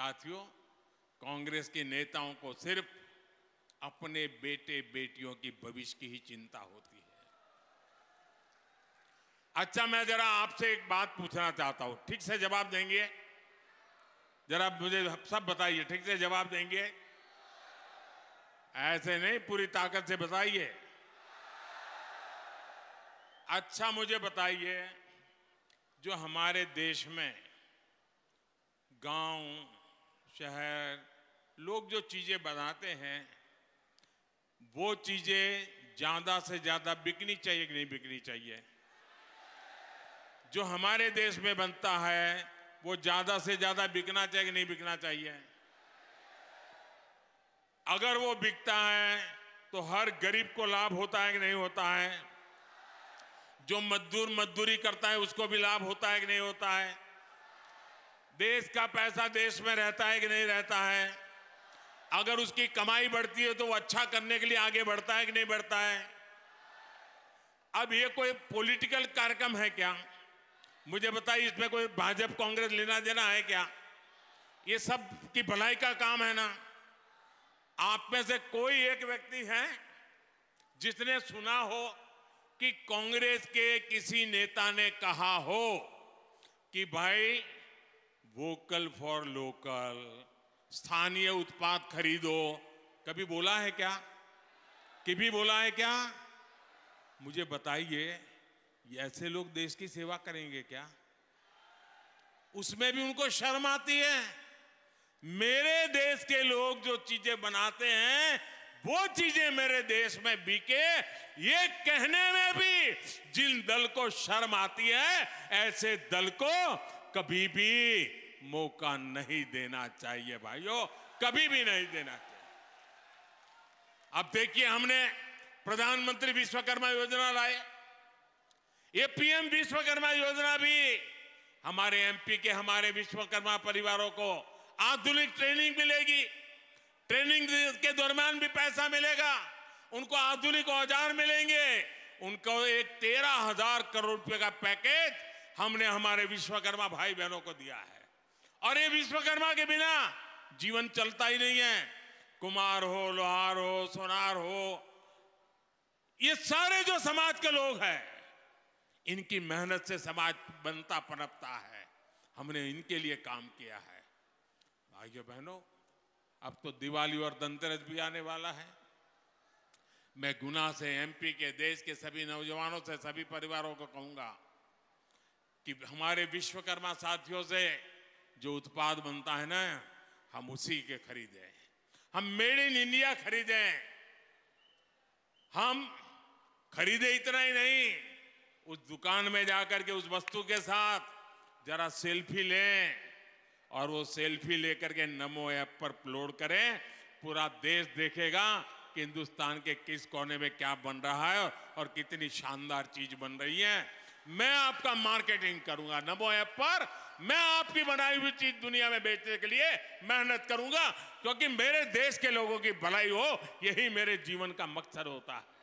साथियों कांग्रेस के नेताओं को सिर्फ अपने बेटे बेटियों की भविष्य की ही चिंता होती है अच्छा मैं जरा आपसे एक बात पूछना चाहता हूं ठीक से जवाब देंगे जरा मुझे सब बताइए ठीक से जवाब देंगे ऐसे नहीं पूरी ताकत से बताइए अच्छा मुझे बताइए जो हमारे देश में गांव शहर लोग जो चीज़ें बनाते हैं वो चीज़ें ज़्यादा से ज़्यादा बिकनी चाहिए कि नहीं बिकनी चाहिए जो हमारे देश में बनता है वो ज़्यादा से ज़्यादा बिकना चाहिए कि नहीं बिकना चाहिए अगर वो बिकता है तो हर गरीब को लाभ होता है कि नहीं होता है जो मजदूर मजदूरी करता है उसको भी लाभ होता है कि नहीं होता है देश का पैसा देश में रहता है कि नहीं रहता है अगर उसकी कमाई बढ़ती है तो वो अच्छा करने के लिए आगे बढ़ता है कि नहीं बढ़ता है अब ये कोई पॉलिटिकल कार्यक्रम है क्या मुझे बताइए इसमें कोई भाजपा कांग्रेस लेना देना है क्या ये सब की भलाई का काम है ना आप में से कोई एक व्यक्ति है जिसने सुना हो कि कांग्रेस के किसी नेता ने कहा हो कि भाई वोकल फॉर लोकल स्थानीय उत्पाद खरीदो कभी बोला है क्या कभी बोला है क्या मुझे बताइए ऐसे लोग देश की सेवा करेंगे क्या उसमें भी उनको शर्म आती है मेरे देश के लोग जो चीजें बनाते हैं वो चीजें मेरे देश में बिके ये कहने में भी जिन दल को शर्म आती है ऐसे दल को कभी भी मौका नहीं देना चाहिए भाइयों कभी भी नहीं देना चाहिए अब देखिए हमने प्रधानमंत्री विश्वकर्मा योजना लाए ये पीएम विश्वकर्मा योजना भी हमारे एमपी के हमारे विश्वकर्मा परिवारों को आधुनिक ट्रेनिंग मिलेगी ट्रेनिंग के दौरान भी पैसा मिलेगा उनको आधुनिक औजार मिलेंगे उनको एक तेरह हजार करोड़ रुपए का पैकेज हमने हमारे विश्वकर्मा भाई बहनों को दिया है और ये विश्वकर्मा के बिना जीवन चलता ही नहीं है कुमार हो लोहार हो सोनार हो ये सारे जो समाज के लोग हैं इनकी मेहनत से समाज बनता पनपता है हमने इनके लिए काम किया है भाइयों बहनों अब तो दिवाली और धनतेरस भी आने वाला है मैं गुना से एमपी के देश के सभी नौजवानों से सभी परिवारों को कहूंगा कि हमारे विश्वकर्मा साथियों से जो उत्पाद बनता है ना हम उसी के खरीदें हम मेड इन इंडिया खरीदें हम खरीदे इतना ही नहीं उस दुकान में जाकर के उस वस्तु के साथ जरा सेल्फी लें और वो सेल्फी लेकर के नमो ऐप पर अपलोड करें पूरा देश देखेगा कि हिंदुस्तान के किस कोने में क्या बन रहा है और कितनी शानदार चीज बन रही है मैं आपका मार्केटिंग करूंगा नमो ऐप पर मैं आपकी बनाई हुई चीज दुनिया में बेचने के लिए मेहनत करूंगा क्योंकि मेरे देश के लोगों की भलाई हो यही मेरे जीवन का मकसद होता है